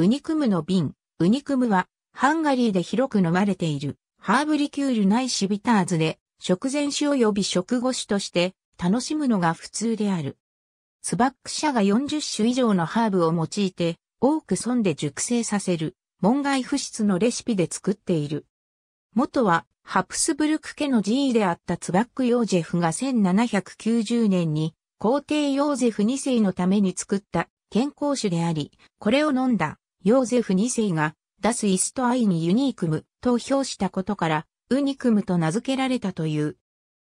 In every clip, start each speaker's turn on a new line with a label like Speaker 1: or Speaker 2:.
Speaker 1: ウニクムの瓶。
Speaker 2: ウニクムは、ハンガリーで広く飲まれている、ハーブリキュールないしビターズで、食前酒及び食後酒として、楽しむのが普通である。スバック社が40種以上のハーブを用いて、多く損で熟成させる、門外不出のレシピで作っている。元は、ハプスブルク家の寺位であったツバック・ヨージェフが1790年に、皇帝ヨーゼフ2世のために作った健康酒であり、これを飲んだヨーゼフ2世が、ダスイストアイにユニークムと票したことから、ウニクムと名付けられたという。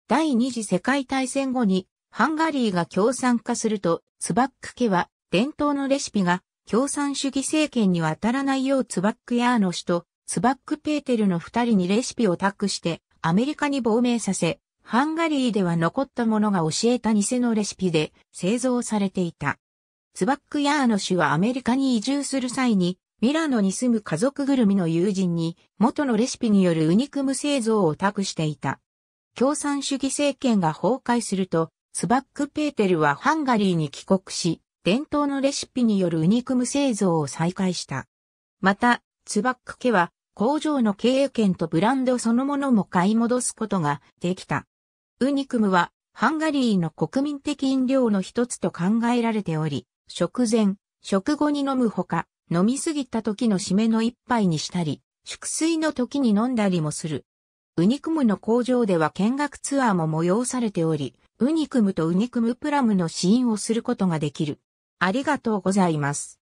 Speaker 2: 第二次世界大戦後に、ハンガリーが共産化すると、ツバック家は、伝統のレシピが、共産主義政権に渡らないようツバックヤーノ氏と、ツバックペーテルの二人にレシピを託して、アメリカに亡命させ、ハンガリーでは残ったものが教えた偽のレシピで製造されていた。ツバックヤーノ氏はアメリカに移住する際に、ミラノに住む家族ぐるみの友人に、元のレシピによるウニクム製造を託していた。共産主義政権が崩壊すると、ツバック・ペーテルはハンガリーに帰国し、伝統のレシピによるウニクム製造を再開した。また、ツバック家は工場の経営権とブランドそのものも買い戻すことができた。ウニクムはハンガリーの国民的飲料の一つと考えられており、食前、食後に飲むほか、飲みすぎた時の締めの一杯にしたり、祝水の時に飲んだりもする。ウニクムの工場では見学ツアーも催されており、ウニクムとウニクムプラムの試飲をすることができる。ありがとうございます。